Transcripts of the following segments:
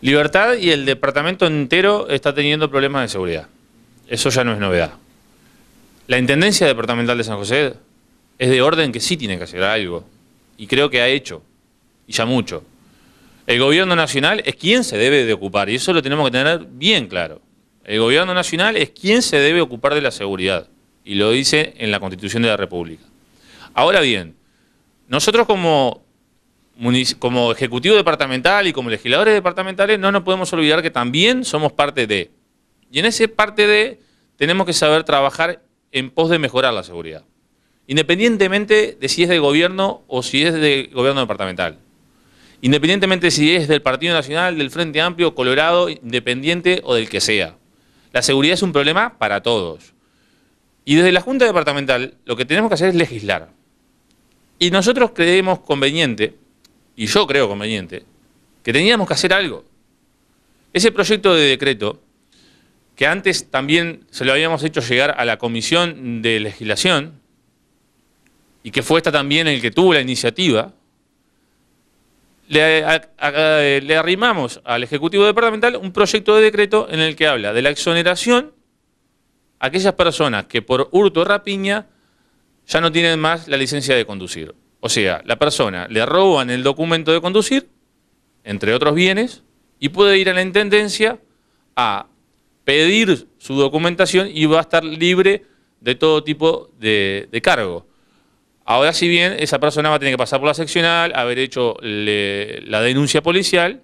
Libertad y el departamento entero está teniendo problemas de seguridad. Eso ya no es novedad. La Intendencia Departamental de San José es de orden que sí tiene que hacer algo. Y creo que ha hecho. Y ya mucho. El gobierno nacional es quien se debe de ocupar. Y eso lo tenemos que tener bien claro. El gobierno nacional es quien se debe ocupar de la seguridad. Y lo dice en la Constitución de la República. Ahora bien, nosotros como como ejecutivo departamental y como legisladores departamentales no nos podemos olvidar que también somos parte de. Y en ese parte de tenemos que saber trabajar en pos de mejorar la seguridad, independientemente de si es del gobierno o si es del gobierno departamental. Independientemente si es del Partido Nacional, del Frente Amplio, Colorado, independiente o del que sea. La seguridad es un problema para todos. Y desde la Junta Departamental lo que tenemos que hacer es legislar. Y nosotros creemos conveniente y yo creo conveniente, que teníamos que hacer algo. Ese proyecto de decreto, que antes también se lo habíamos hecho llegar a la Comisión de Legislación, y que fue esta también el que tuvo la iniciativa, le, le arrimamos al Ejecutivo Departamental un proyecto de decreto en el que habla de la exoneración a aquellas personas que por hurto o rapiña ya no tienen más la licencia de conducir. O sea, la persona le roban el documento de conducir, entre otros bienes, y puede ir a la Intendencia a pedir su documentación y va a estar libre de todo tipo de, cargo. Ahora, si bien esa persona va a tener que pasar por la seccional, haber hecho la denuncia policial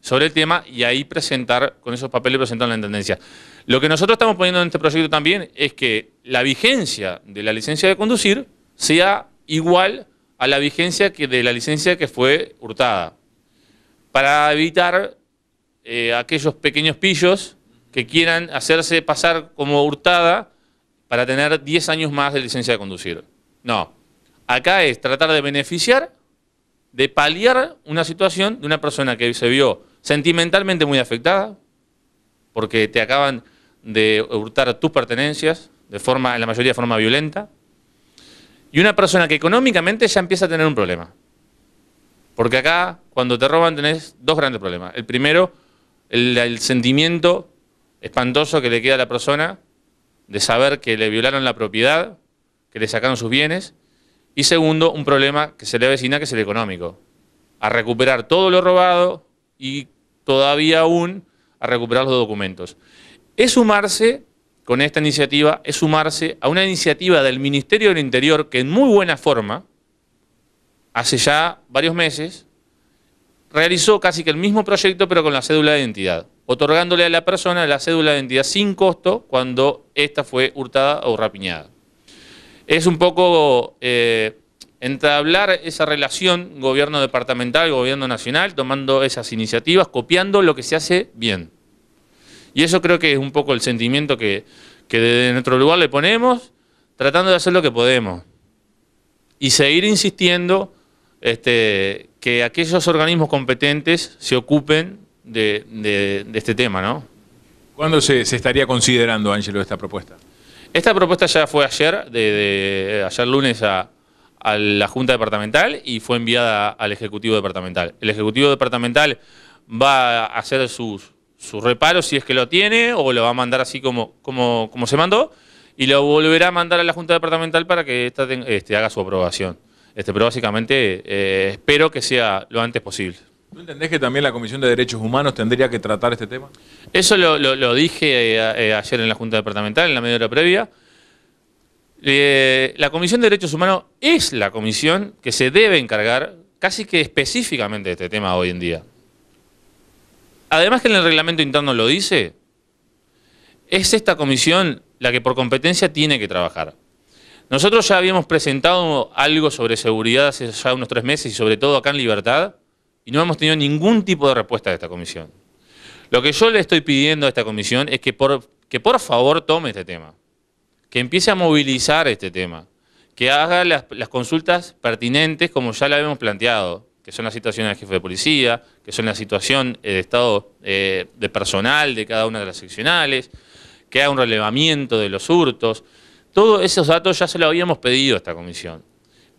sobre el tema y ahí presentar, con esos papeles presentar en la Intendencia. Lo que nosotros estamos poniendo en este proyecto también es que la vigencia de la licencia de conducir sea igual a la vigencia que de la licencia que fue hurtada, para evitar eh, aquellos pequeños pillos que quieran hacerse pasar como hurtada para tener 10 años más de licencia de conducir. No, acá es tratar de beneficiar, de paliar una situación de una persona que se vio sentimentalmente muy afectada, porque te acaban de hurtar tus pertenencias, de forma, en la mayoría de forma violenta, y una persona que económicamente ya empieza a tener un problema. Porque acá, cuando te roban, tenés dos grandes problemas. El primero, el, sentimiento espantoso que le queda a la persona de saber que le violaron la propiedad, que le sacaron sus bienes. Y segundo, un problema que se le avecina, que es el económico. A recuperar todo lo robado y todavía aún a recuperar los documentos. Es sumarse con esta iniciativa es sumarse a una iniciativa del Ministerio del Interior que en muy buena forma, hace ya varios meses, realizó casi que el mismo proyecto pero con la cédula de identidad, otorgándole a la persona la cédula de identidad sin costo cuando ésta fue hurtada o rapiñada. Es un poco eh, entablar esa relación gobierno departamental, gobierno nacional, tomando esas iniciativas, copiando lo que se hace bien. Y eso creo que es un poco el sentimiento que, desde nuestro lugar le ponemos, tratando de hacer lo que podemos. Y seguir insistiendo este, que aquellos organismos competentes se ocupen de, este tema, ¿no? ¿Cuándo se, estaría considerando, Ángelo, esta propuesta? Esta propuesta ya fue ayer, de, ayer lunes a, la Junta Departamental y fue enviada al Ejecutivo Departamental. El Ejecutivo Departamental va a hacer sus, su reparo si es que lo tiene o lo va a mandar así como, como, como se mandó y lo volverá a mandar a la Junta Departamental para que este, haga su aprobación. Este, pero básicamente eh, espero que sea lo antes posible. ¿No entendés que también la Comisión de Derechos Humanos tendría que tratar este tema? Eso lo, dije eh, eh, ayer en la Junta Departamental, en la media previa. la Comisión de Derechos Humanos es la comisión que se debe encargar casi que específicamente de este tema hoy en día además que en el reglamento interno lo dice, es esta comisión la que por competencia tiene que trabajar. Nosotros ya habíamos presentado algo sobre seguridad hace ya unos tres meses y sobre todo acá en Libertad y no hemos tenido ningún tipo de respuesta de esta comisión. Lo que yo le estoy pidiendo a esta comisión es que por, por favor tome este tema, que empiece a movilizar este tema, que haga las, las consultas pertinentes como ya la habíamos planteado, que son las situaciones del jefe de policía, que son la situación eh, de estado eh, de personal de cada una de las seccionales, que haga un relevamiento de los hurtos. Todos esos datos ya se los habíamos pedido a esta comisión.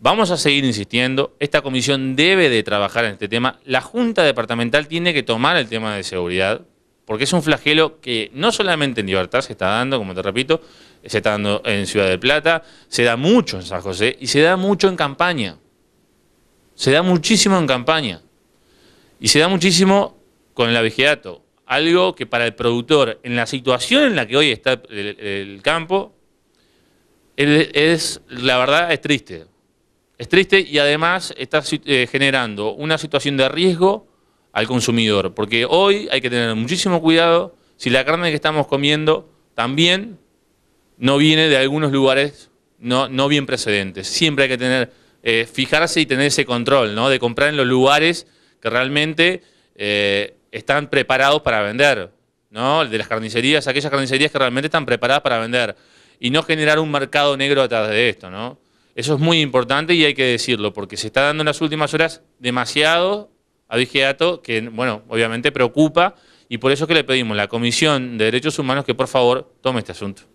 Vamos a seguir insistiendo, esta comisión debe de trabajar en este tema, la Junta Departamental tiene que tomar el tema de seguridad, porque es un flagelo que no solamente en Libertad se está dando, como te repito, se está dando en Ciudad de Plata, se da mucho en San José y se da mucho en campaña. Se da muchísimo en campaña y se da muchísimo con el abejeato. Algo que para el productor, en la situación en la que hoy está el, el campo, es, la verdad es triste. Es triste y además está eh, generando una situación de riesgo al consumidor, porque hoy hay que tener muchísimo cuidado si la carne que estamos comiendo también no viene de algunos lugares no, no bien precedentes. Siempre hay que tener eh, fijarse y tener ese control, ¿no? De comprar en los lugares que realmente eh, están preparados para vender, ¿no? De las carnicerías, aquellas carnicerías que realmente están preparadas para vender y no generar un mercado negro atrás de esto, ¿no? Eso es muy importante y hay que decirlo, porque se está dando en las últimas horas demasiado abigeato que, bueno, obviamente preocupa y por eso es que le pedimos a la Comisión de Derechos Humanos que por favor tome este asunto.